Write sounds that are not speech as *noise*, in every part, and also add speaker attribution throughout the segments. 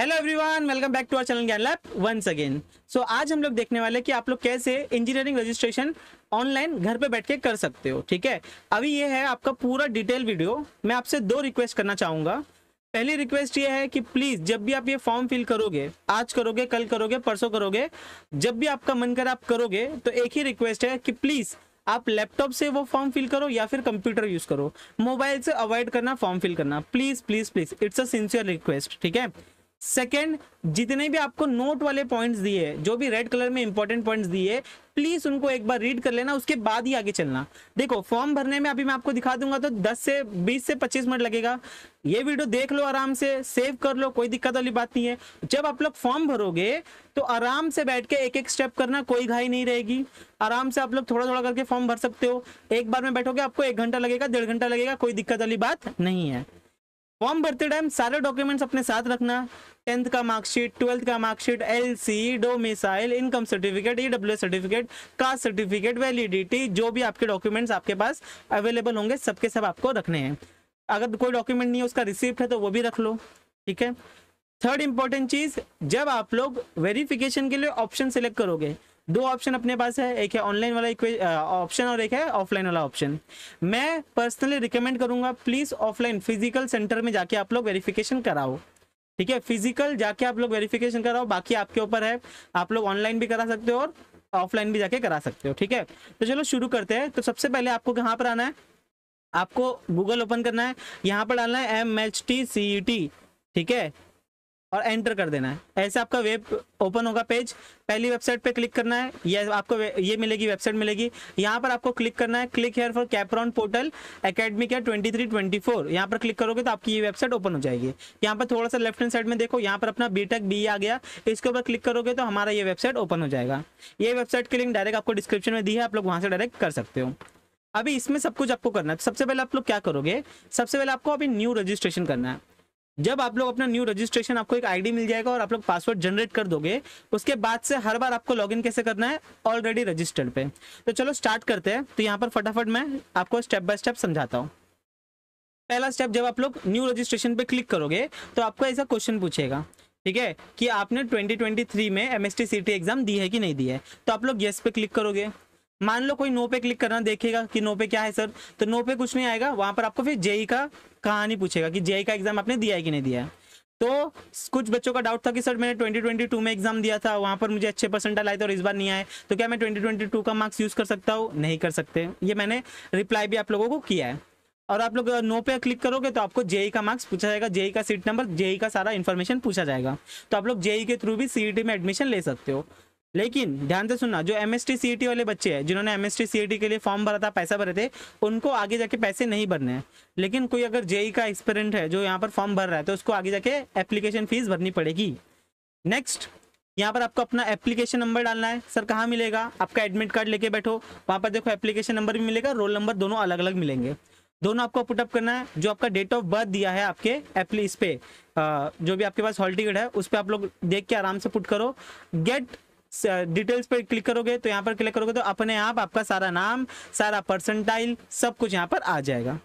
Speaker 1: hello everyone welcome back to our channel Gyan lab once again so आज हम लोग देखने वाले कि आप लोग कैसे इंजीनियरिंग रजिस्ट्रेशन ऑनलाइन घर पे बैठ के कर सकते हो ठीक है अभी ये है आपका पूरा डिटेल वीडियो मैं आपसे दो रिक्वेस्ट करना चाहूँगा पहली रिक्वेस्ट ये है कि प्लीज़ जब भी आप ये फॉर्म फिल करोगे आज करोगे कल करोगे परसों करोगे जब भी आपका मन कर आप करोगे तो एक ही रिक्वेस्ट है कि प्लीज़ आप लैपटॉप से वो फॉर्म फिल करो या फिर कंप्यूटर यूज़ करो मोबाइल से अवॉइड करना फॉर्म फिल करना please please please it's a sincere request ठीक है सेकेंड जितने भी आपको नोट वाले पॉइंट्स दिए जो भी रेड कलर में इंपॉर्टेंट पॉइंट्स दिए प्लीज उनको एक बार रीड कर लेना उसके बाद ही आगे चलना देखो फॉर्म भरने में अभी मैं आपको दिखा दूंगा तो 10 से 20 से 25 मिनट लगेगा ये वीडियो देख लो आराम से सेव कर लो कोई दिक्कत वाली बात नहीं है जब आप लोग फॉर्म भरोगे तो आराम से बैठ के एक एक स्टेप करना कोई घाई नहीं रहेगी आराम से आप लोग थोड़ा थोड़ा करके फॉर्म भर सकते हो एक बार में बैठोगे आपको एक घंटा लगेगा डेढ़ घंटा लगेगा कोई दिक्कत वाली बात नहीं है फॉर्म भरते टाइम सारे डॉक्यूमेंट्स अपने साथ रखना टेंथ का मार्कशीट ट्वेल्थ का marksheet L C domicile income certificate E W certificate caste certificate validity जो भी आपके डॉक्यूमेंट्स आपके पास अवेलेबल होंगे सबके सब आपको रखने हैं अगर कोई डॉक्यूमेंट नहीं है उसका रिसिप्ट है तो वो भी रख लो ठीक है थर्ड इंपॉर्टेंट चीज़ जब आप लोग वेरिफिकेशन के लिए ऑप्शन सेलेक्ट करोगे दो ऑप्शन अपने पास है एक है ऑनलाइन वाला ऑप्शन और एक है ऑफलाइन वाला ऑप्शन मैं पर्सनली रिकमेंड करूंगा प्लीज ऑफलाइन फिजिकल सेंटर में जाके आप लोग वेरिफिकेशन कराओ ठीक है फिजिकल जाके आप लोग वेरिफिकेशन कराओ बाकी आपके ऊपर है आप लोग ऑनलाइन भी करा सकते हो और ऑफलाइन भी जाके करा सकते हो ठीक है तो चलो शुरू करते हैं तो सबसे पहले आपको कहाँ पर आना है आपको गूगल ओपन करना है यहाँ पर डालना है M H T C E T ठीक है और एंटर कर देना है ऐसे आपका वेब ओपन होगा पेज पहली वेबसाइट पे क्लिक करना है ये आपको ये मिलेगी वेबसाइट मिलेगी यहाँ पर आपको क्लिक करना है click here for CAP round portal academic है ट्वेंटी थ्री ट्वेंटी फोर यहाँ पर क्लिक करोगे तो आपकी ये वेबसाइट ओपन हो जाएगी यहाँ पर थोड़ा सा लेफ्ट हैंड साइड में देखो यहाँ पर अपना बीटेक बी e आ गया इसके ऊपर क्लिक करोगे तो हमारा ये वेबसाइट ओपन हो जाएगा ये वेबसाइट की लिंक डायरेक्ट आपको डिस्क्रिप्शन में दी है आप लोग वहाँ से डायरेक्ट कर सकते हो अभी इसमें सब कुछ आपको करना है सबसे पहले आप लोग क्या करोगे सबसे पहले आपको अभी न्यू रजिस्ट्रेशन करना है जब आप लोग अपना न्यू रजिस्ट्रेशन आपको एक आईडी मिल जाएगा और आप लोग पासवर्ड जनरेट कर दोगे उसके बाद से हर बार आपको लॉगिन कैसे करना है ऑलरेडी रजिस्टर्ड पे तो चलो स्टार्ट करते हैं तो यहाँ पर फटाफट मैं आपको स्टेप बाय स्टेप समझाता हूँ पहला स्टेप जब आप लोग न्यू रजिस्ट्रेशन पे क्लिक करोगे तो आपको ऐसा क्वेश्चन पूछेगा ठीक है कि आपने 2023 में एम एस एग्जाम दी है कि नहीं दी है तो आप लोग येस पे क्लिक करोगे मान लो कोई नो पे क्लिक करना देखेगा कि नो पे क्या है सर तो नो पे कुछ नहीं आएगा वहां पर आपको फिर जेई e e का कहा नहीं पूछेगा कि जेई का एग्जाम आपने दिया है कि नहीं दिया तो कुछ बच्चों का डाउट था कि सर मैंने 2022 में एग्जाम दिया था वहां पर मुझे अच्छे परसेंट आए थे और इस बार नहीं आए तो क्या मैं 2022 का मार्क्स यूज कर सकता हूँ नहीं कर सकते ये मैंने रिप्लाई भी आप लोगों को किया है और आप लोग नो पे क्लिक करोगे तो आपको जेई का मार्क्स पूछा जाएगा जेई का सीट नंबर जेई का सारा इन्फॉर्मेशन पूछा जाएगा तो आप लोग जेई के थ्रू भी सीईटी e में एडमिशन ले सकते हो लेकिन ध्यान से सुनना जो एम एस e वाले बच्चे हैं जिन्होंने एम एस e के लिए फॉर्म भरा था पैसा भरे थे उनको आगे जाके पैसे नहीं भरने हैं लेकिन कोई अगर जेई e का एक्सपेरेंट है जो यहाँ पर फॉर्म भर रहा है तो उसको आगे जाके एप्लीकेशन फीस भरनी पड़ेगी नेक्स्ट यहाँ पर आपको अपना एप्लीकेशन नंबर डालना है सर कहाँ मिलेगा आपका एडमिट कार्ड लेके बैठो वहाँ पर देखो एप्लीकेशन नंबर भी मिलेगा रोल नंबर दोनों अलग अलग मिलेंगे दोनों आपको पुटअप करना है जो आपका डेट ऑफ बर्थ दिया है आपके एप्ली इस पे जो भी आपके पास हॉल टिकट है उस पर आप लोग देख के आराम से पुट करो गेट डिटेल्स पर क्लिक करोगे तो यहाँ पर क्लिक करोगे तो अपने आप आपका सारा नाम सारा परसेंटाइल सब कुछ यहाँ पर आ जाएगा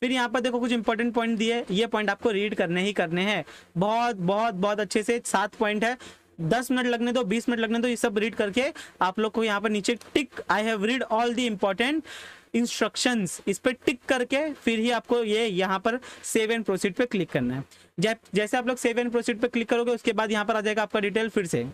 Speaker 1: फिर यहाँ पर देखो कुछ इंपॉर्टेंट पॉइंट दिए ये पॉइंट आपको रीड करने ही करने हैं बहुत बहुत बहुत अच्छे से सात पॉइंट है दस मिनट लगने दो बीस मिनट लगने दो ये सब रीड करके आप लोग को यहाँ पर नीचे tick I have read all the important instructions इस पर टिक करके फिर ही आपको ये यहाँ पर सेव एंड प्रोसीड पे क्लिक करना है जैसे आप लोग सेव एंड प्रोसीड पे क्लिक करोगे उसके बाद यहाँ पर आ जाएगा आपका डिटेल फिर से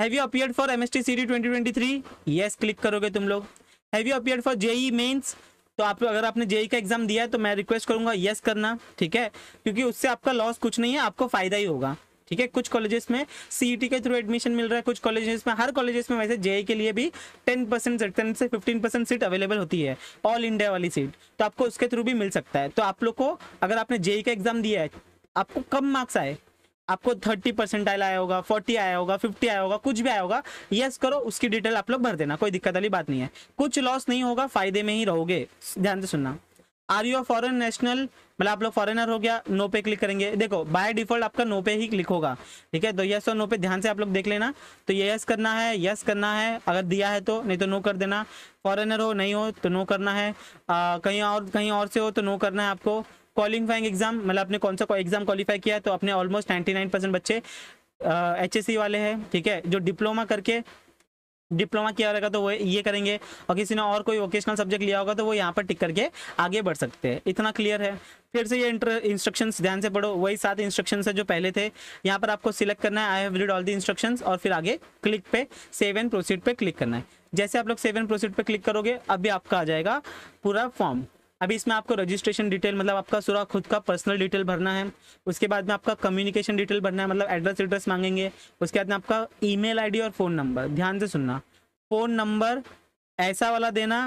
Speaker 1: have you appear for twenty twenty three yes click करोगे तुम लोग have you appear for JEE mains तो आप अगर आपने जेई e का एग्जाम दिया है तो मैं रिक्वेस्ट करूंगा yes करना ठीक है क्योंकि उससे आपका लॉस कुछ नहीं है आपको फायदा ही होगा ठीक है कुछ कॉलेजेस में सीईटी e के थ्रू एडमिशन मिल रहा है कुछ कॉलेजेस में हर कॉलेजेस में वैसे जेई e के लिए भी टेन परसेंट टेन से फिफ्टीन परसेंट सीट अवेलेबल होती है ऑल इंडिया वाली सीट तो आपको उसके थ्रू भी मिल सकता है तो आप लोग को अगर आपने जेई का एग्जाम दिया है आपको कम मार्क्स आए आपको थर्टी परसेंटाइल आया होगा फोर्टी आया होगा फिफ्टी आया होगा कुछ भी आया होगा यस करो उसकी डिटेल आप लोग भर देना कोई दिक्कत वाली बात नहीं है कुछ लॉस नहीं होगा फायदे में ही रहोगे ध्यान से सुनना आर यू फॉरन नेशनल मतलब आप लोग फॉरेनर हो गया नो पे क्लिक करेंगे देखो बाय डिफॉल्ट आपका नो पे ही क्लिक होगा ठीक है तो यस और नो पे ध्यान से आप लोग देख लेना तो ये यस करना है यस करना है अगर दिया है तो नहीं तो नो कर देना फॉरेनर हो नहीं हो तो नो करना है आ, कहीं और कहीं और से हो तो नो करना है आपको क्वालिफाइंग एग्जाम मतलब आपने कौन सा एग्जाम क्वालिफाई किया है तो अपने ऑलमोस्ट नाइन्टी बच्चे एच uh, e वाले हैं ठीक है जो डिप्लोमा करके डिप्लोमा किया रहेगा तो वो ये करेंगे और किसी ने और कोई वोकेशनल सब्जेक्ट लिया होगा तो वो यहाँ पर टिक करके आगे बढ़ सकते हैं इतना क्लियर है फिर से ये इंस्ट्रक्शंस ध्यान से पढ़ो वही सात इंस्ट्रक्शंस है जो पहले थे यहाँ पर आपको सिलेक्ट करना है I have read all the instructions और फिर आगे क्लिक पे सेव प्रोसीड पे क्लिक करना है जैसे आप लोग सेवन प्रोसीड पे क्लिक करोगे अभी आपका आ जाएगा पूरा फॉर्म अभी इसमें आपको रजिस्ट्रेशन डिटेल मतलब आपका पूरा खुद का पर्सनल डिटेल भरना है उसके बाद में आपका कम्युनिकेशन डिटेल भरना है मतलब एड्रेस एड्रेस मांगेंगे उसके बाद में आपका ईमेल आईडी और फ़ोन नंबर ध्यान से सुनना फ़ोन नंबर ऐसा वाला देना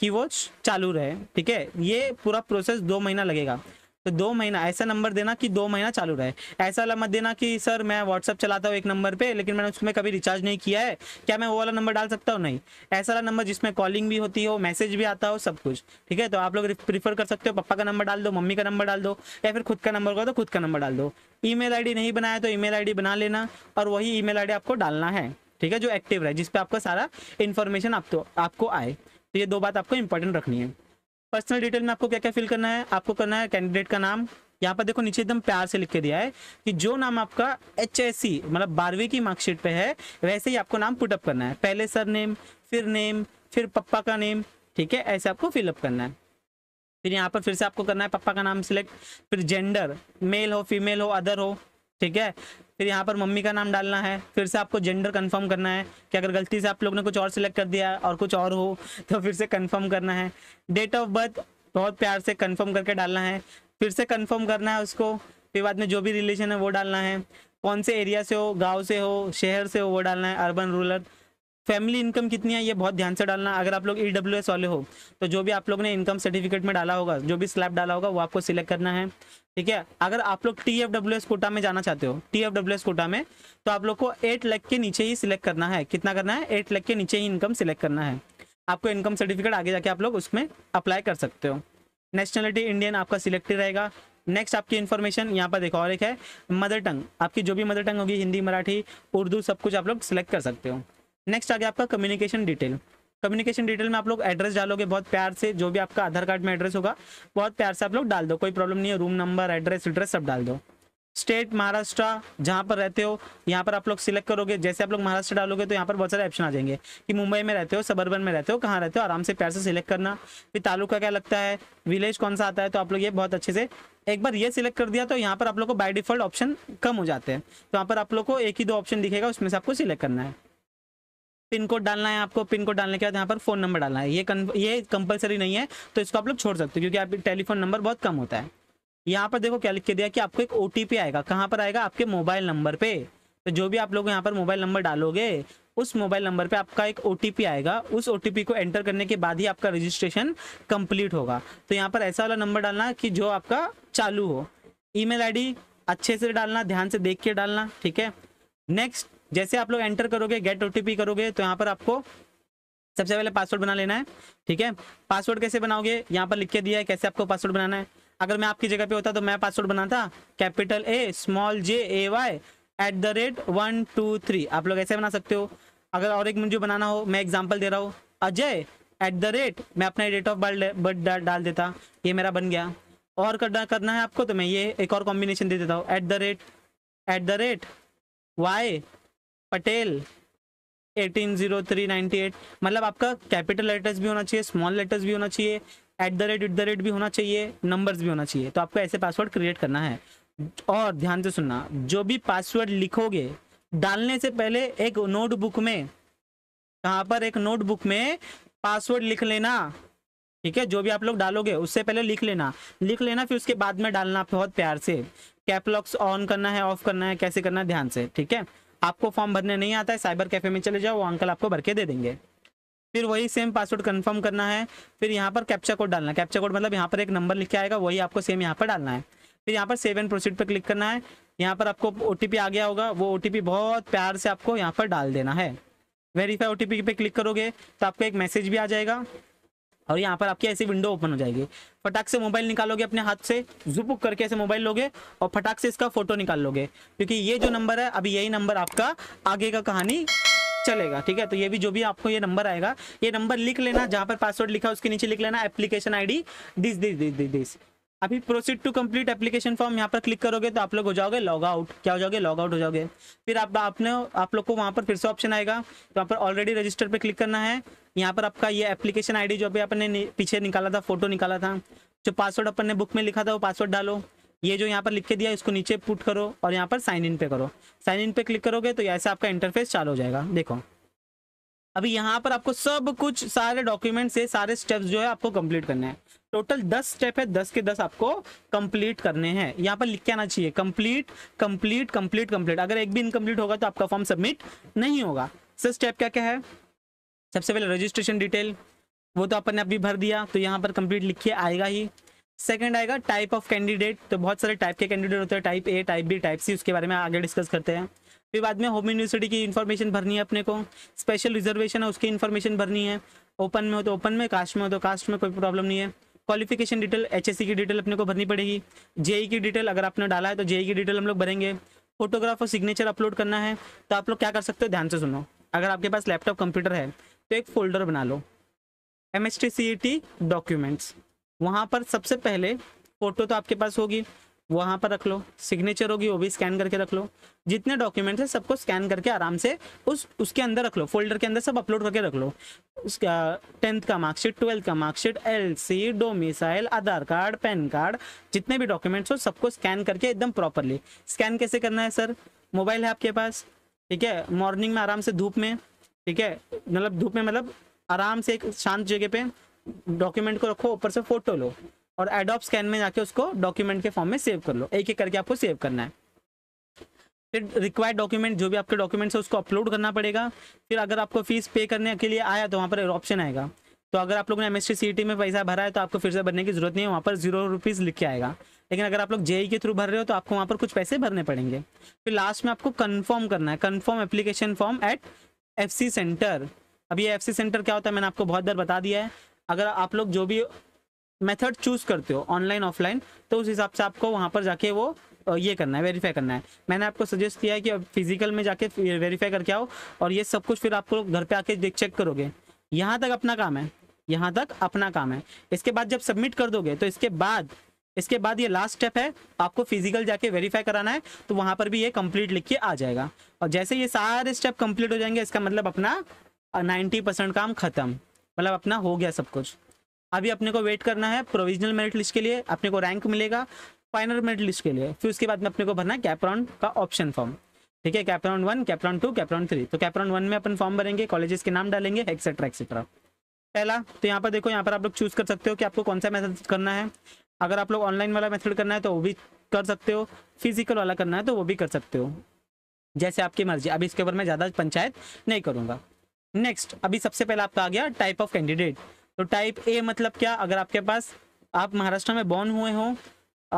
Speaker 1: कि वो चालू रहे ठीक है ये पूरा प्रोसेस दो महीना लगेगा तो दो महीना ऐसा नंबर देना कि दो महीना चालू रहे ऐसा वाला मत देना कि सर मैं व्हाट्सअप चलाता हूँ एक नंबर पे लेकिन मैंने उसमें कभी रिचार्ज नहीं किया है क्या मैं वो वाला नंबर डाल सकता हूँ नहीं ऐसा वाला नंबर जिसमें कॉलिंग भी होती हो मैसेज भी आता हो सब कुछ ठीक है तो आप लोग प्रीफर कर सकते हो पप्पा का नंबर डाल दो मम्मी का नंबर डाल दो या फिर खुद का नंबर कर तो खुद का नंबर डाल दो ई मेल नहीं बनाया तो ई मेल बना लेना और वही ई मेल आपको डालना है ठीक है जो एक्टिव रहे जिसपे आपका सारा इन्फॉर्मेशन आपको आए तो ये दो बात आपको इंपॉर्टेंट रखनी है पर्सनल डिटेल में आपको क्या क्या फिल करना है आपको करना है कैंडिडेट का नाम यहाँ पर देखो नीचे एकदम प्यार से लिख के दिया है कि जो नाम आपका एच मतलब बारहवीं की मार्कशीट पे है वैसे ही आपको नाम पुटअप करना है पहले सर नेम फिर नेम फिर पप्पा का नेम ठीक है ऐसे आपको फिलअप करना है फिर यहाँ पर फिर से आपको करना है पप्पा का नाम सिलेक्ट फिर जेंडर मेल हो फीमेल हो अदर हो ठीक है फिर यहाँ पर मम्मी का नाम डालना है फिर से आपको जेंडर कन्फर्म करना है कि अगर गलती से आप लोग ने कुछ और सिलेक्ट कर दिया और कुछ और हो तो फिर से कन्फर्म करना है डेट ऑफ बर्थ बहुत प्यार से कन्फर्म करके डालना है फिर से कन्फर्म करना है उसको फिर बाद में जो भी रिलेशन है वो डालना है कौन से एरिया से हो गाँव से हो शहर से हो वो डालना है अर्बन रूरल फैमिली इनकम कितनी है ये बहुत ध्यान से डालना अगर आप लोग ई वाले हो तो जो भी आप लोग ने इनकम सर्टिफिकेट में डाला होगा जो भी स्लैब डाला होगा वो आपको सिलेक्ट करना है ठीक है अगर आप लोग टी एफ कोटा में जाना चाहते हो टी एफ कोटा में तो आप लोग को एट लाख के नीचे ही सिलेक्ट करना है कितना करना है एट लाख के नीचे ही इनकम सिलेक्ट करना है आपको इनकम सर्टिफिकेट आगे जाके आप लोग उसमें अप्लाई कर सकते हो नेशनलिटी इंडियन आपका सिलेक्टेड रहेगा नेक्स्ट आपकी इन्फॉर्मेशन यहाँ पर देखो और एक है मदर टंग आपकी जो भी मदर टंग होगी हिंदी मराठी उर्दू सब कुछ आप लोग सिलेक्ट कर सकते हो नेक्स्ट आ गया आपका कम्युनिकेशन डिटेल कम्युनिकेशन डिटेल में आप लोग एड्रेस डालोगे बहुत प्यार से जो भी आपका आधार कार्ड में एड्रेस होगा बहुत प्यार से आप लोग डाल दो कोई प्रॉब्लम नहीं है रूम नंबर एड्रेस एड्रेस सब डाल दो स्टेट महाराष्ट्र जहाँ पर रहते हो यहाँ पर आप लोग सिलेक्ट करोगे जैसे आप लोग महाराष्ट्र डालोगे तो यहाँ पर बहुत सारे ऑप्शन आ जाएंगे कि मुंबई में रहते हो सबर्बन में रहते हो कहाँ रहते हो आराम से प्यार से सिलेक्ट करना फिर तालुका क्या लगता है विलेज कौन सा आता है तो आप लोग ये बहुत अच्छे से एक बार ये सिलेक्ट कर दिया तो यहाँ पर आप लोग को बाई डिफॉल्ट ऑप्शन कम हो जाते हैं तो यहाँ पर आप लोग को एक ही दो ऑप्शन दिखेगा उसमें से आपको सिलेक्ट करना है पिन कोड डालना है आपको पिन कोड डालने के बाद यहाँ पर फोन नंबर डालना है ये ये कंपलसरी नहीं है तो इसको आप लोग छोड़ सकते हो क्योंकि आपके टेलीफोन नंबर बहुत कम होता है यहाँ पर देखो क्या लिख के दिया कि आपको एक ओ आएगा कहाँ पर आएगा आपके मोबाइल नंबर पे तो जो भी आप लोग यहाँ पर मोबाइल नंबर डालोगे उस मोबाइल नंबर पे आपका एक ओ आएगा उस ओ को एंटर करने के बाद ही आपका रजिस्ट्रेशन कंप्लीट होगा तो यहाँ पर ऐसा वाला नंबर डालना कि जो आपका चालू हो ईमेल आईडी अच्छे से डालना ध्यान से देख के डालना ठीक है नेक्स्ट जैसे आप लोग एंटर करोगे गेट ओटीपी करोगे तो यहाँ पर आपको सबसे पहले पासवर्ड बना लेना है ठीक है पासवर्ड कैसे बनाओगे यहाँ पर लिख के दिया है कैसे आपको पासवर्ड बनाना है अगर मैं आपकी जगह पे होता तो मैं पासवर्ड बनाता capital A small J A Y at the rate one two three आप लोग ऐसे बना सकते हो अगर और एक मुझे बनाना हो मैं एग्जाम्पल दे रहा हूँ अजय एट द रेट मैं अपना डेट ऑफ बर्थ डाल देता ये मेरा बन गया और करना करना है आपको तो मैं ये एक और कॉम्बिनेशन दे देता हूँ at the rate at the rate Y Patel 180398 मतलब आपका कैपिटल लेटर्स भी होना चाहिए स्मॉल लेटर्स भी होना चाहिए at the rate at the rate भी होना चाहिए नंबर्स भी होना चाहिए तो आपको ऐसे पासवर्ड क्रिएट करना है और ध्यान से सुनना जो भी पासवर्ड लिखोगे डालने से पहले एक नोटबुक में कहाँ पर एक नोटबुक में पासवर्ड लिख लेना ठीक है जो भी आप लोग डालोगे उससे पहले लिख लेना लिख लेना फिर उसके बाद में डालना बहुत प्यार से कैपलॉक्स ऑन करना है ऑफ करना है कैसे करना है ध्यान से ठीक है आपको फॉर्म भरने नहीं आता है साइबर कैफे में चले जाओ वो अंकल आपको भर के दे देंगे फिर वही सेम पासवर्ड कंफर्म करना है फिर यहाँ पर कैप्चा कोड डालना है कैप्चा कोड मतलब यहाँ पर एक नंबर लिख के आएगा वही आपको सेम यहाँ पर डालना है फिर यहाँ पर सेव एंड प्रोसीड पर क्लिक करना है यहाँ पर आपको ओ आ गया होगा वो ओ बहुत प्यार से आपको यहाँ पर डाल देना है वेरीफाई ओ पे क्लिक करोगे तो आपको एक मैसेज भी आ जाएगा और यहाँ पर आपकी ऐसी विंडो ओपन हो जाएगी फटाक से मोबाइल निकालोगे अपने हाथ से जुपुक करके ऐसे मोबाइल लोगे और फटाक से इसका फोटो निकाल लोगे क्योंकि ये जो नंबर है अभी यही नंबर आपका आगे का कहानी चलेगा ठीक है तो ये भी जो भी आपको ये नंबर आएगा ये नंबर लिख लेना जहाँ पर पासवर्ड लिखा उसके नीचे लिख लेना application I this this this this this अभी proceed to complete application form यहाँ पर क्लिक करोगे तो आप लोग हो जाओगे लॉग आउट क्या हो जाओगे लॉग आउट हो जाओगे फिर आप आपने आप लोग को वहाँ पर फिर से ऑप्शन आएगा तो वहाँ पर ऑलरेडी रजिस्टर पे क्लिक करना है यहाँ पर आपका ये एप्लीकेशन आईडी जो अभी आपने पीछे निकाला था फोटो निकाला था जो पासवर्ड अपन ने बुक में लिखा था वो पासवर्ड डालो ये जो यहाँ पर लिख के दिया इसको नीचे पुट करो और यहाँ पर साइन इन पे करो साइन इन पे क्लिक करोगे तो ऐसे आपका इंटरफेस चालू हो जाएगा देखो अभी यहाँ पर आपको सब कुछ सारे डॉक्यूमेंट्स ये सारे स्टेप्स जो है आपको कंप्लीट करने हैं टोटल दस स्टेप है दस के दस आपको कंप्लीट करने हैं यहाँ पर लिख के आना चाहिए कंप्लीट कंप्लीट कंप्लीट कंप्लीट अगर एक भी इनकम्प्लीट होगा तो आपका फॉर्म सबमिट नहीं होगा सर स्टेप क्या क्या है सबसे पहले रजिस्ट्रेशन डिटेल वो तो अपन ने अभी भर दिया तो यहाँ पर कंप्लीट लिखिए आएगा ही सेकंड आएगा टाइप ऑफ कैंडिडेट तो बहुत सारे टाइप के कैंडिडेट होते हैं type A type B type C उसके बारे में आगे डिस्कस करते हैं फिर बाद में होम यूनिवर्सिटी की इन्फॉर्मेशन भरनी है अपने को स्पेशल रिजर्वेशन है उसकी इन्फॉर्मेशन भरनी है ओपन में हो तो ओपन में कास्ट में हो तो कास्ट में कोई प्रॉब्लम नहीं है क्वालिफिकेशन डिटेल एच की डिटेल अपने को भरनी पड़ेगी जेई e की डिटेल अगर आपने डाला है तो जेई e की डिटेल हम लोग भरेंगे फोटोग्राफ और सिग्नेचर अपलोड करना है तो आप लोग क्या कर सकते हो ध्यान से सुनो अगर आपके पास लैपटॉप कंप्यूटर है तो एक फोल्डर बना लो M S T C T documents वहाँ पर सबसे पहले फ़ोटो तो आपके पास होगी वहाँ पर रख लो सिग्नेचर होगी वो भी स्कैन करके रख लो जितने डॉक्यूमेंट्स हैं सबको स्कैन करके आराम से उस उसके अंदर रख लो फोल्डर के अंदर सब अपलोड करके रख लो उसका टेंथ का मार्कशीट ट्वेल्थ का marksheet L C domicile Aadhaar card PAN card जितने भी डॉक्यूमेंट्स हो सबको स्कैन करके एकदम प्रॉपरली स्कैन कैसे करना है सर मोबाइल है आपके पास ठीक है मॉर्निंग में आराम से धूप में ठीक है मतलब धूप में मतलब आराम से एक शांत जगह पे डॉक्यूमेंट को रखो ऊपर से फोटो लो और एडोप स्कैन में जाके उसको डॉक्यूमेंट के फॉर्म में सेव कर लो एक एक करके आपको सेव करना है फिर रिक्वायर्ड डॉक्यूमेंट जो भी आपके डॉक्यूमेंट्स है उसको अपलोड करना पड़ेगा फिर अगर आपको फीस पे करने के लिए आया तो वहाँ पर ऑप्शन आएगा तो अगर आप लोग ने एम एस e में पैसा भरा है तो आपको फिर से भरने की जरूरत नहीं है वहाँ पर जीरो रुपीज़ लिख के आएगा लेकिन अगर आप लोग जेई e e के थ्रू भर रहे हो तो आपको वहाँ पर कुछ पैसे भरने पड़ेंगे फिर लास्ट में आपको कन्फर्म करना है confirm application form at F C centre अब ये एफ सेंटर क्या होता है मैंने आपको बहुत बार बता दिया है अगर आप लोग जो भी मेथड चूज करते हो ऑनलाइन ऑफलाइन तो उस हिसाब से आपको वहाँ पर जाके वो ये करना है वेरीफाई करना है मैंने आपको सजेस्ट किया है कि फिजिकल में जाके वेरीफाई करके आओ और ये सब कुछ फिर आपको घर पे आके देख चेक करोगे यहाँ तक अपना काम है यहाँ तक अपना काम है इसके बाद जब सबमिट कर दोगे तो इसके बाद इसके बाद ये लास्ट स्टेप है आपको फिजिकल जाके वेरीफाई कराना है तो वहां पर भी ये कंप्लीट लिख के आ जाएगा और जैसे ये सारे स्टेप कंप्लीट हो जाएंगे इसका मतलब अपना नाइन्टी परसेंट काम खत्म मतलब अपना हो गया सब कुछ अभी अपने को वेट करना है प्रोविजनल मेरिट लिस्ट के लिए अपने को रैंक मिलेगा फाइनल मेरिट लिस्ट के लिए फिर उसके बाद में अपने को भरना है कैपराउंड का ऑप्शन फॉर्म ठीक है CAP round one CAP round two CAP round three तो कैपराउंड वन में अपन फॉर्म भरेंगे कॉलेजेस के नाम डालेंगे एक्सेट्रा एक्सेट्रा पहला तो यहाँ पर देखो यहाँ पर आप लोग चूज कर सकते हो कि आपको कौन सा मैसेज करना है अगर आप लोग ऑनलाइन वाला मेथड करना है तो वो भी कर सकते हो फिजिकल वाला करना है तो वो भी कर सकते हो जैसे आपकी मर्जी अभी इसके ऊपर मैं ज़्यादा पंचायत नहीं करूँगा नेक्स्ट अभी सबसे पहले आपका आ गया टाइप ऑफ कैंडिडेट तो टाइप ए मतलब क्या अगर आपके पास आप महाराष्ट्र में बॉर्न हुए हो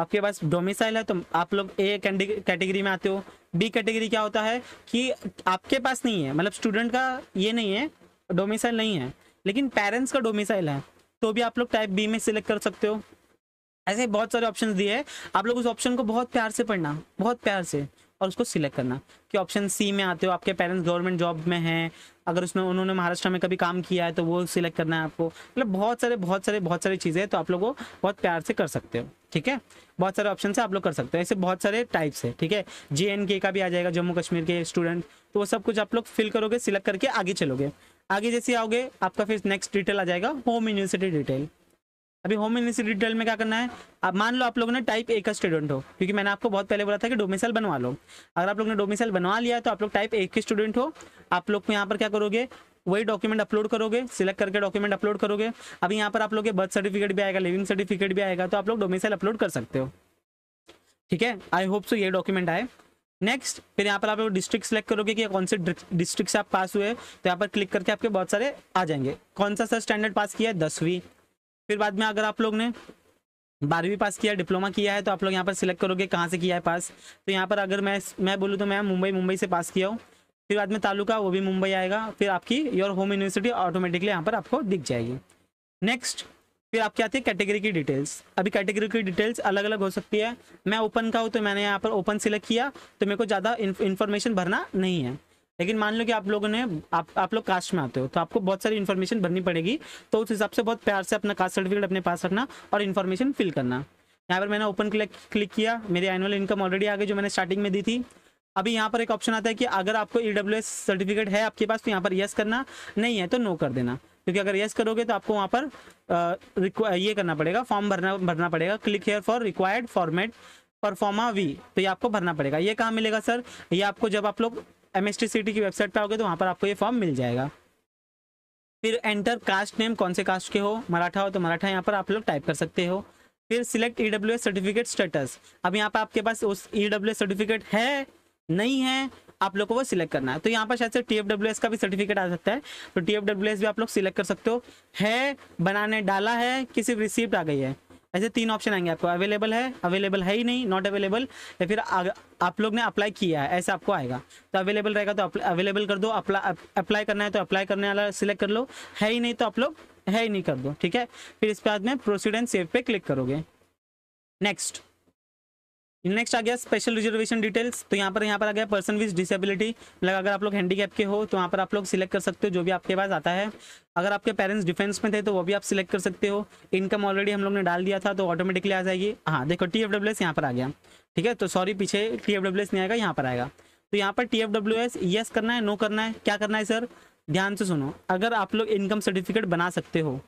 Speaker 1: आपके पास डोमिसाइल है तो आप लोग ए कैटेगरी में आते हो बी कैटेगरी क्या होता है कि आपके पास नहीं है मतलब स्टूडेंट का ये नहीं है डोमिसाइल नहीं है लेकिन पेरेंट्स का डोमिसाइल है तो भी आप लोग टाइप बी में सिलेक्ट कर सकते हो ऐसे बहुत सारे ऑप्शन दिए हैं आप लोग उस ऑप्शन को बहुत प्यार से पढ़ना बहुत प्यार से और उसको सिलेक्ट करना कि ऑप्शन सी में आते हो आपके पेरेंट्स गवर्नमेंट जॉब में हैं अगर उसमें उन्होंने महाराष्ट्र में कभी काम किया है तो वो सिलेक्ट करना है आपको मतलब बहुत सारे बहुत सारे बहुत सारी चीज़ें तो आप लोग बहुत प्यार से कर सकते हो ठीक है बहुत सारे ऑप्शन से आप लोग कर सकते हो ऐसे बहुत सारे टाइप्स है ठीक है जे का भी आ जाएगा जम्मू कश्मीर के स्टूडेंट तो वो सब कुछ आप लोग फिल करोगे सिलेक्ट करके आगे चलोगे आगे जैसे आओगे आपका फिर नेक्स्ट डिटेल आ जाएगा होम यूनिवर्सिटी डिटेल अभी होम मिनिस्ट्री डिटेल में क्या करना है अब मान लो आप लोगों ने टाइप ए का स्टूडेंट हो क्योंकि मैंने आपको बहुत पहले बोला था कि डोमिसाइल बनवा लो अगर आप लोग ने डोमिसाइल बनवा लिया तो आप लोग टाइप ए के स्टूडेंट हो आप लोग को यहाँ पर क्या करोगे वही डॉक्यूमेंट अपलोड करोगे सिलेक्ट करके डॉक्यूमेंट अपलोड करोगे अभी यहाँ पर आप लोग के बर्थ सर्टिफिकेट भी आएगा लिविंग सर्टिफिकेट भी आएगा तो आप लोग डोमिसाइल अपलोड कर सकते हो ठीक है आई होप सो ये डॉक्यूमेंट आए नेक्स्ट फिर यहाँ पर आप लोग डिस्ट्रिक्ट सेलेक्ट करोगे कि कौन से डिस्ट्रिक्ट से आप पास हुए तो यहाँ पर क्लिक करके आपके बहुत सारे आ जाएंगे कौन सा सर स्टैंडर्ड पास किया है दसवीं फिर बाद में अगर आप लोग ने बारहवीं पास किया डिप्लोमा किया है तो आप लोग यहाँ पर सिलेक्ट करोगे कहाँ से किया है पास तो यहाँ पर अगर मैं मैं बोलूँ तो मैं मुंबई मुंबई से पास किया हूँ फिर बाद में तालुका वो भी मुंबई आएगा फिर आपकी योर होम यूनिवर्सिटी ऑटोमेटिकली यहाँ पर आपको दिख जाएगी नेक्स्ट फिर आपके आती है कैटेगरी की डिटेल्स अभी कैटेगरी की डिटेल्स अलग अलग हो सकती है मैं ओपन का हूँ तो मैंने यहाँ पर ओपन सिलेक्ट किया तो मेरे को ज़्यादा इन्फॉर्मेशन भरना नहीं है लेकिन मान लो कि आप लोगों ने आप आप लोग कास्ट में आते हो तो आपको बहुत सारी इन्फॉर्मेशन भरनी पड़ेगी तो उस हिसाब से बहुत प्यार से अपना कास्ट सर्टिफिकेट अपने पास रखना और इन्फॉर्मेशन फिल करना यहाँ पर मैंने ओपन क्लिक क्लिक किया मेरी एनुअल इनकम ऑलरेडी आ गई जो मैंने स्टार्टिंग में दी थी अभी यहाँ पर एक ऑप्शन आता है कि अगर आपको ई e सर्टिफिकेट है आपके पास तो यहाँ पर येस करना नहीं है तो नो कर देना क्योंकि अगर येस करोगे तो आपको वहाँ पर ये करना पड़ेगा फॉर्म भरना भरना पड़ेगा click here for required format proforma V तो ये आपको भरना पड़ेगा ये कहाँ मिलेगा सर ये आपको जब आप लोग एम एस की वेबसाइट पर आओगे तो वहाँ पर आपको ये फॉर्म मिल जाएगा फिर एंटर कास्ट नेम कौन से कास्ट के हो मराठा हो तो मराठा यहाँ पर आप लोग टाइप कर सकते हो फिर select E W S certificate status अब यहाँ पर आपके पास उस ई डब्ल्यू एस सर्टिफिकेट है नहीं है आप लोग को वो सिलेक्ट करना है तो यहाँ पर शायद से टी एफ डब्ल्यू एस का भी सर्टिफिकेट आ सकता है तो टी एफ डब्ल्यू एस भी आप लोग सिलेक्ट कर सकते हो है बनाने डाला है कि सिर्फ रिसिप्ट आ गई है ऐसे तीन ऑप्शन आएंगे आपको अवेलेबल है अवेलेबल है ही नहीं नॉट अवेलेबल या फिर आग, आप लोग ने अप्लाई किया है ऐसे आपको आएगा तो अवेलेबल रहेगा तो अवेलेबल कर दो अप्लाई करना है तो अप्लाई करने वाला सिलेक्ट कर लो है ही नहीं तो आप लोग है ही नहीं कर दो ठीक है फिर इसके बाद में प्रोसीड एंड सेव पे क्लिक करोगे नेक्स्ट नेक्स्ट आ गया स्पेशल रिजर्वेशन डिटेल्स तो यहाँ पर यहाँ पर आ गया पर्सन विद डिसेबिलिटी मतलब अगर आप लोग हैंडीकैप के हो तो यहाँ पर आप लोग सिलेक्ट कर सकते हो जो भी आपके पास आता है अगर आपके पेरेंट्स डिफेंस में थे तो वो भी आप सिलेक्ट कर सकते हो इनकम ऑलरेडी हम लोग ने डाल दिया था तो ऑटोमेटिकली आ जाएगी हाँ देखो टी एफ डब्ल्यू एस यहाँ पर आ गया ठीक है तो सॉरी पीछे टी एफ डब्ल्यू एस नहीं आएगा यहाँ पर आएगा तो यहाँ पर T F W S yes करना है नो करना है क्या करना है सर ध्यान से सुनो अगर आप लोग इनकम सर्टिफिकेट बना सकते हो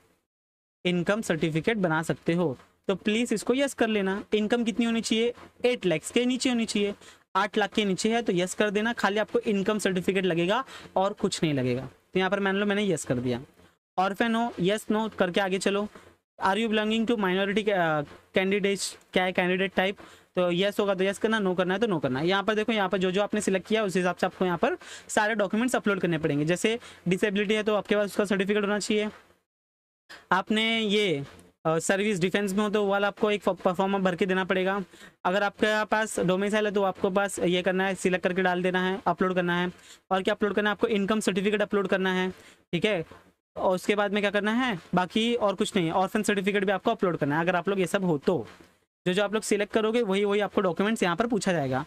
Speaker 1: इनकम सर्टिफिकेट बना सकते हो तो प्लीज़ इसको यस कर लेना इनकम कितनी होनी चाहिए एट लैक्स के नीचे होनी चाहिए आठ लाख के नीचे है तो यस कर देना खाली आपको इनकम सर्टिफिकेट लगेगा और कुछ नहीं लगेगा तो यहाँ पर मान लो मैंने यस कर दिया और फैन हो यस नो करके आगे चलो are you belonging to minority candidates क्या है कैंडिडेट टाइप तो यस होगा तो यस करना नो करना है तो नो करना है यहाँ पर देखो यहाँ पर जो जो आपने सिलेक्ट किया उस हिसाब से आपको यहाँ पर सारे डॉक्यूमेंट्स अपलोड करने पड़ेंगे जैसे डिसेबिलिटी है तो आपके पास उसका सर्टिफिकेट होना चाहिए आपने ये सर्विस डिफेंस में हो तो वाला आपको एक परफॉर्म भर के देना पड़ेगा अगर आपके पास डोमिसाइल है तो आपको पास ये करना है सिलेक्ट करके डाल देना है अपलोड करना है और क्या अपलोड करना है आपको इनकम सर्टिफिकेट अपलोड करना है ठीक है और उसके बाद में क्या करना है बाकी और कुछ नहीं ऑर्फन सर्टिफिकेट भी आपको अपलोड करना है अगर आप लोग ये सब हो तो जो जो आप लोग सिलेक्ट करोगे वही वही आपको डॉक्यूमेंट्स यहाँ पर पूछा जाएगा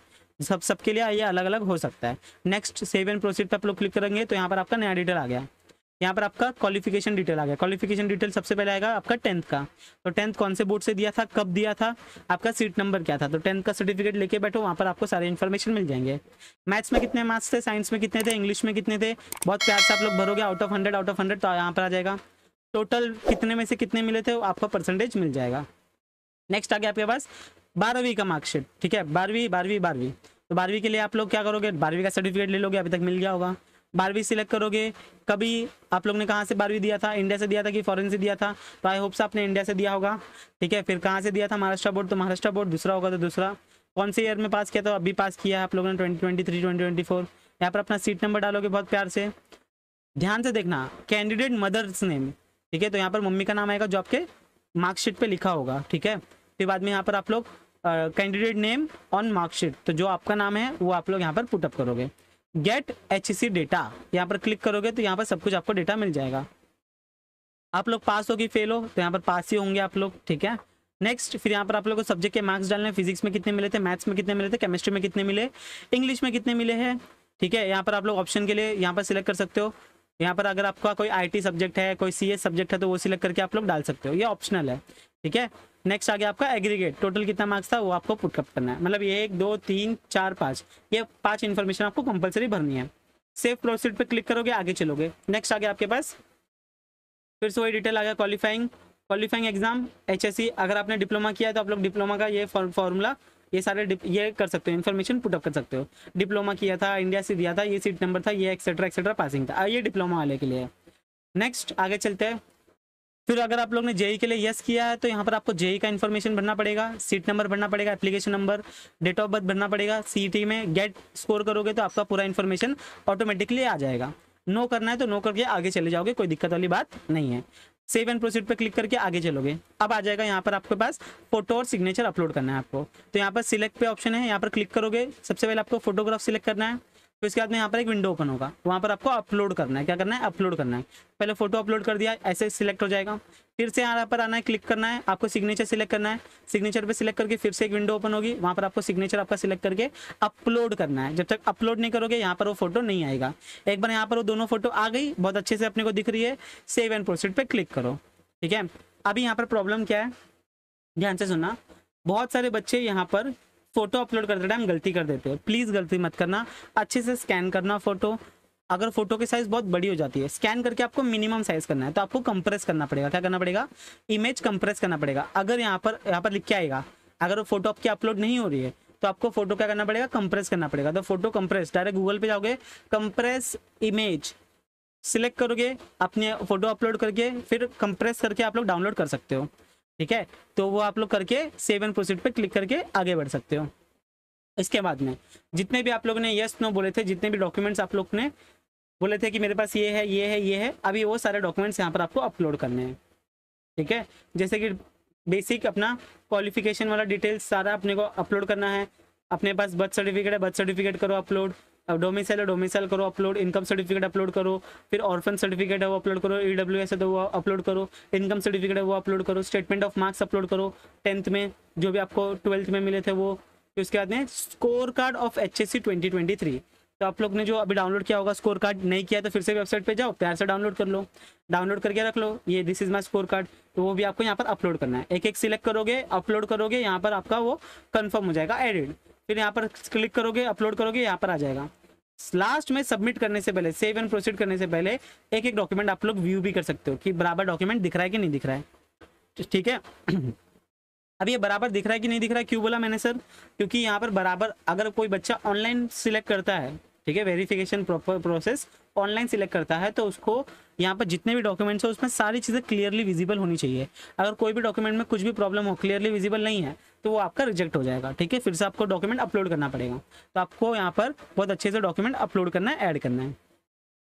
Speaker 1: सब सबके लिए ये अलग अलग हो सकता है नेक्स्ट सेव एंड प्रोसीड पर आप लोग क्लिक करेंगे तो यहाँ पर आपका नया डिटेल आ गया यहाँ पर आपका क्वालिफिकेशन डिटेल आ गया क्वालिफिकेशन डिटेल सबसे पहले आएगा आपका टेंथ का तो टेंथ कौन से बोर्ड से दिया था कब दिया था आपका सीट नंबर क्या था तो टेंथ का सर्टिफिकेट लेके बैठो वहाँ पर आपको सारे इन्फॉर्मेशन मिल जाएंगे मैथ्स में कितने मार्क्स थे साइंस में कितने थे इंग्लिश में कितने थे बहुत प्यार से आप लोग भरोगे out of hundred out of hundred तो यहाँ पर आ जाएगा टोटल कितने में से कितने मिले थे आपका परसेंटेज मिल जाएगा नेक्स्ट आ गया आपके पास बारहवीं का मार्कशीट ठीक है बारहवीं बारहवीं बारहवीं तो बारहवीं के लिए आप लोग क्या करोगे बारहवीं का सर्टिफिकेट ले लोगे अभी तक मिल गया होगा बारहवीं सिलेक्ट करोगे कभी आप लोग ने कहाँ से बारहवीं दिया था इंडिया से दिया था कि फॉरेन से दिया था तो आई होप से आपने इंडिया से दिया होगा ठीक है फिर कहाँ से दिया था महाराष्ट्र बोर्ड तो महाराष्ट्र बोर्ड दूसरा होगा तो दूसरा कौन से ईयर में पास किया था अभी पास किया है आप लोगों ने twenty twenty three twenty twenty four यहाँ पर अपना सीट नंबर डालोगे बहुत प्यार से ध्यान से देखना कैंडिडेट मदर्स नेम ठीक है तो यहाँ पर मम्मी का नाम आएगा जो आपके मार्कशीट पे लिखा होगा ठीक है फिर बाद में यहाँ पर आप लोग कैंडिडेट नेम ऑन मार्कशीट तो जो आपका नाम है वो आप लोग यहाँ पर पुटअप करोगे गेट एच सी डेटा यहाँ पर क्लिक करोगे तो यहाँ पर सब कुछ आपको डेटा मिल जाएगा आप लोग पास हो कि फेल हो तो यहाँ पर पास ही होंगे आप लोग ठीक है नेक्स्ट फिर यहाँ पर आप लोग को सब्जेक्ट के मार्क्स डालने फिजिक्स में कितने मिले थे मैथ्स में कितने मिले थे केमिस्ट्री में कितने मिले इंग्लिश में कितने मिले हैं ठीक है यहाँ पर आप लोग ऑप्शन के लिए यहाँ पर सिलेक्ट कर सकते हो यहाँ पर अगर आपका कोई आईटी सब्जेक्ट है कोई सीएस सब्जेक्ट है तो वो सिलेक्ट करके आप लोग डाल सकते हो ये ऑप्शनल है ठीक है नेक्स्ट आ गया आपका एग्रीगेट टोटल कितना मार्क्स था वो आपको पुटअप करना है मतलब एक दो तीन चार पाँच ये पांच इन्फॉर्मेशन आपको कंपलसरी भरनी है सेव प्रोसीड पे क्लिक करोगे आगे चलोगे नेक्स्ट आ गया आपके पास फिर से वही डिटेल आ गया क्वालिफाइंग क्वालिफाइंग एग्जाम एच अगर आपने डिप्लोमा किया है तो आप लोग डिप्लोमा का ये फॉर्मूला ये सारे ये कर सकते हो इन्फॉर्मेशन पुटअप कर सकते हो डिप्लोमा किया था इंडिया से दिया था ये सीट नंबर था ये एक्सेट्रा एक्सेट्रा पासिंग था ये डिप्लोमा वाले के लिए नेक्स्ट आगे चलते हैं फिर अगर आप लोग ने जेई e के लिए यस किया है तो यहाँ पर आपको जेई e का इन्फॉर्मेशन भरना पड़ेगा सीट नंबर भरना पड़ेगा application number date of birth भरना पड़ेगा सी e में गेट स्कोर करोगे तो आपका पूरा इन्फॉर्मेशन ऑटोमेटिकली आ जाएगा नो करना है तो नो करके आगे चले जाओगे कोई दिक्कत वाली बात नहीं है सेव एंड प्रोसीड पर क्लिक करके आगे चलोगे अब आ जाएगा यहाँ पर आपके पास फोटो और सिग्नेचर अपलोड करना है आपको तो यहाँ पर सिलेक्ट पे ऑप्शन है यहाँ पर क्लिक करोगे सबसे पहले आपको फोटोग्राफ सिलेक्ट करना है तो इसके बाद में यहाँ पर एक विंडो ओपन होगा तो वहाँ पर आपको अपलोड करना है क्या करना है अपलोड करना है पहले फोटो अपलोड कर दिया ऐसे सिलेक्ट हो जाएगा फिर से यहाँ पर आना है क्लिक करना है आपको सिग्नेचर सिलेक्ट करना है सिग्नेचर पे सिलेक्ट करके फिर से एक विंडो ओपन होगी वहाँ पर आपको सिग्नेचर आपका सिलेक्ट करके अपलोड करना है जब तक अपलोड नहीं करोगे यहाँ पर वो फोटो नहीं आएगा एक बार यहाँ पर वो दोनों फोटो आ गई बहुत अच्छे से अपने को दिख रही है सेव एंड प्रोसीड पर क्लिक करो ठीक है अभी यहाँ पर प्रॉब्लम क्या है ध्यान से सुनना बहुत सारे बच्चे यहाँ पर फोटो अपलोड करते टाइम गलती कर देते हैं प्लीज़ गलती मत करना अच्छे से स्कैन करना फोटो अगर फोटो की साइज बहुत बड़ी हो जाती है स्कैन करके आपको मिनिमम साइज करना है तो आपको कंप्रेस करना पड़ेगा क्या करना पड़ेगा इमेज कंप्रेस करना पड़ेगा अगर यहाँ पर यहाँ पर लिख के आएगा अगर वो फोटो आपकी अपलोड नहीं हो रही है तो आपको फोटो क्या करना पड़ेगा कंप्रेस करना पड़ेगा तो फोटो कंप्रेस डायरेक्ट गूगल पे जाओगे कंप्रेस इमेज सिलेक्ट करोगे अपने फोटो अपलोड करके फिर कंप्रेस करके आप लोग डाउनलोड कर सकते हो ठीक है तो वो आप लोग करके सेव एंड प्रोसीड पे क्लिक करके आगे बढ़ सकते हो इसके बाद में जितने भी आप लोगों ने यस नो बोले थे जितने भी डॉक्यूमेंट्स आप लोग ने बोले थे कि मेरे पास ये है ये है ये है अभी वो सारे डॉक्यूमेंट्स यहाँ पर आपको अपलोड करने हैं ठीक है जैसे कि बेसिक अपना क्वालिफिकेशन वाला डिटेल्स सारा अपने को अपलोड करना है अपने पास बर्थ सर्टिफिकेट है बर्थ सर्टिफिकेट करो अपलोड डोमिसाइल है डोमिसाइल करो अपलोड इनकम सर्टिफिकेट अपलोड करो फिर ऑर्फन सर्टिफिकेट है वो अपलोड करो ई डब्ल्यू एस है तो वो अपलोड करो इनकम सर्टिफिकेट है वो अपलोड करो स्टेटमेंट ऑफ मार्क्स अपलोड करो टेंथ में जो भी आपको ट्वेल्थ में मिले थे वो फिर उसके बाद में score card of H S C twenty twenty three तो आप लोग ने जो अभी डाउनलोड किया होगा स्कोर कार्ड नहीं किया तो फिर से वेबसाइट पर जाओ प्यार से डाउनलोड कर लो डाउनलोड करके रख लो ये this is my score card तो वो भी आपको यहाँ पर अपलोड करना है एक एक सिलेक्ट करोगे अपलोड करोगे यहाँ पर आपका वो कन्फर्म हो जाएगा एडिड फिर यहाँ पर क्लिक करोगे अपलोड करोगे यहाँ पर आ जाएगा लास्ट में सबमिट करने से पहले सेव एंड प्रोसीड करने से पहले एक एक डॉक्यूमेंट आप लोग व्यू भी कर सकते हो कि बराबर डॉक्यूमेंट दिख रहा है कि नहीं दिख रहा है तो ठीक है *clears throat* अब ये बराबर दिख रहा है कि नहीं दिख रहा है क्यों बोला मैंने सर क्योंकि यहाँ पर बराबर अगर कोई बच्चा ऑनलाइन सिलेक्ट करता है ठीक है वेरिफिकेशन प्रोसेस ऑनलाइन सिलेक्ट करता है तो उसको यहाँ पर जितने भी डॉक्यूमेंट्स हैं उसमें सारी चीज़ें क्लियरली विजिबल होनी चाहिए अगर कोई भी डॉक्यूमेंट में कुछ भी प्रॉब्लम हो क्लियरली विजिबल नहीं है तो वो आपका रिजेक्ट हो जाएगा ठीक है फिर से आपको डॉक्यूमेंट अपलोड करना पड़ेगा तो आपको यहाँ पर बहुत अच्छे से डॉक्यूमेंट अपलोड करना है ऐड करना है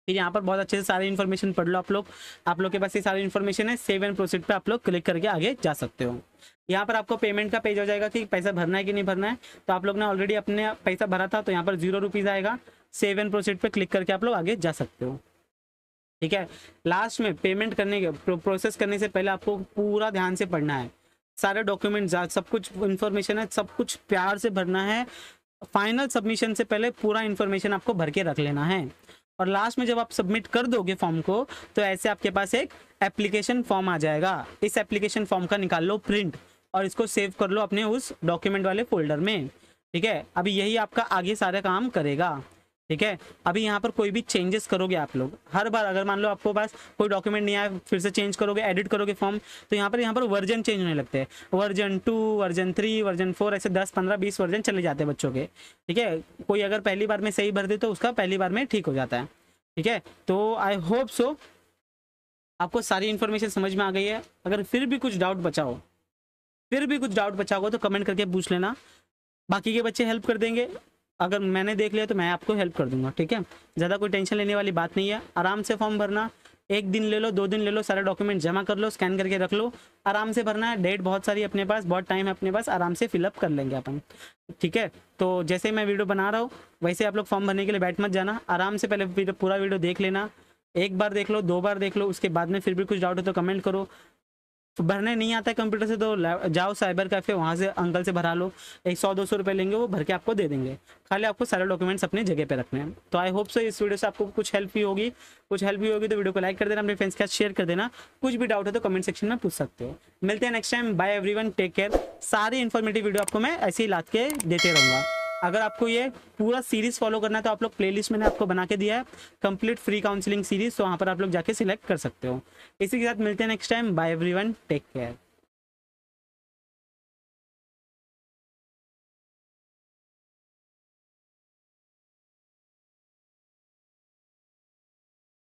Speaker 1: फिर यहाँ पर बहुत अच्छे से सारी इन्फॉर्मेशन पढ़ लो आप लोग आप लोग के पास ये सारी इन्फॉर्मेशन है सेव एंड प्रोसीड पर आप लोग क्लिक करके आगे जा सकते हो यहाँ पर आपको पेमेंट का पेज हो जाएगा कि पैसा भरना है कि नहीं भरना है तो आप लोग ने ऑलरेडी अपने पैसा भरा था तो यहाँ पर जीरो रुपीज़ आएगा सेव एंड प्रोसीड पे क्लिक करके आप लोग आगे जा सकते हो ठीक है लास्ट में पेमेंट करने के प्रोसेस करने से पहले आपको पूरा ध्यान से पढ़ना है सारे डॉक्यूमेंट सब कुछ इन्फॉर्मेशन है सब कुछ प्यार से भरना है फाइनल सबमिशन से पहले पूरा इन्फॉर्मेशन आपको भर के रख लेना है और लास्ट में जब आप सबमिट कर दोगे फॉर्म को तो ऐसे आपके पास एक एप्लीकेशन फॉर्म आ जाएगा इस एप्लीकेशन फॉर्म का निकाल लो प्रिंट और इसको सेव कर लो अपने उस डॉक्यूमेंट वाले फोल्डर में ठीक है अभी यही आपका आगे सारा काम करेगा ठीक है अभी यहाँ पर कोई भी चेंजेस करोगे आप लोग हर बार अगर मान लो आपको पास कोई डॉक्यूमेंट नहीं आया फिर से चेंज करोगे एडिट करोगे फॉर्म तो यहाँ पर यहाँ पर वर्जन चेंज होने लगते हैं version two version three version four ऐसे दस पंद्रह बीस वर्जन चले जाते हैं बच्चों के ठीक है कोई अगर पहली बार में सही भर दे तो उसका पहली बार में ठीक हो जाता है ठीक है तो आई होप सो आपको सारी इन्फॉर्मेशन समझ में आ गई है अगर फिर भी कुछ डाउट बचाओ फिर भी कुछ डाउट बचा होगा तो कमेंट करके पूछ लेना बाकी के बच्चे हेल्प कर देंगे अगर मैंने देख लिया तो मैं आपको हेल्प कर दूंगा ठीक है ज़्यादा कोई टेंशन लेने वाली बात नहीं है आराम से फॉर्म भरना एक दिन ले लो दो दिन ले लो सारे डॉक्यूमेंट जमा कर लो स्कैन करके रख लो आराम से भरना है डेट बहुत सारी अपने पास बहुत टाइम है अपने पास आराम से फिलअप कर लेंगे अपन ठीक है तो जैसे मैं वीडियो बना रहा हूँ वैसे आप लोग फॉर्म भरने के लिए बैठ मत जाना आराम से पहले पूरा वीडियो देख लेना एक बार देख लो दो बार देख लो उसके बाद में फिर भी कुछ डाउट हो तो कमेंट करो तो भरने नहीं आता है कंप्यूटर से तो जाओ साइबर कैफे वहाँ से अंकल से भरा लो एक सौ दो सौ रुपये लेंगे वो भर के आपको दे देंगे खाली आपको सारे डॉक्यूमेंट्स अपनी जगह पे रखने हैं तो आई होप सो इस वीडियो से आपको कुछ हेल्प भी होगी कुछ हेल्प भी होगी तो वीडियो को लाइक कर देना अपने फ्रेंड्स के साथ शेयर कर देना कुछ भी डाउट है तो कमेंट सेक्शन में पूछ सकते हो मिलते हैं next time bye every take care सारी इन्फॉर्मेटिव वीडियो आपको मैं ऐसे ही लाद के देते रहूँगा अगर आपको ये पूरा सीरीज फॉलो करना है तो आप लोग प्लेलिस्ट मैंने आपको बना के दिया है कंप्लीट फ्री काउंसलिंग सीरीज तो वहाँ पर आप लोग जाके सिलेक्ट कर सकते हो इसी के साथ मिलते हैं next time bye everyone take care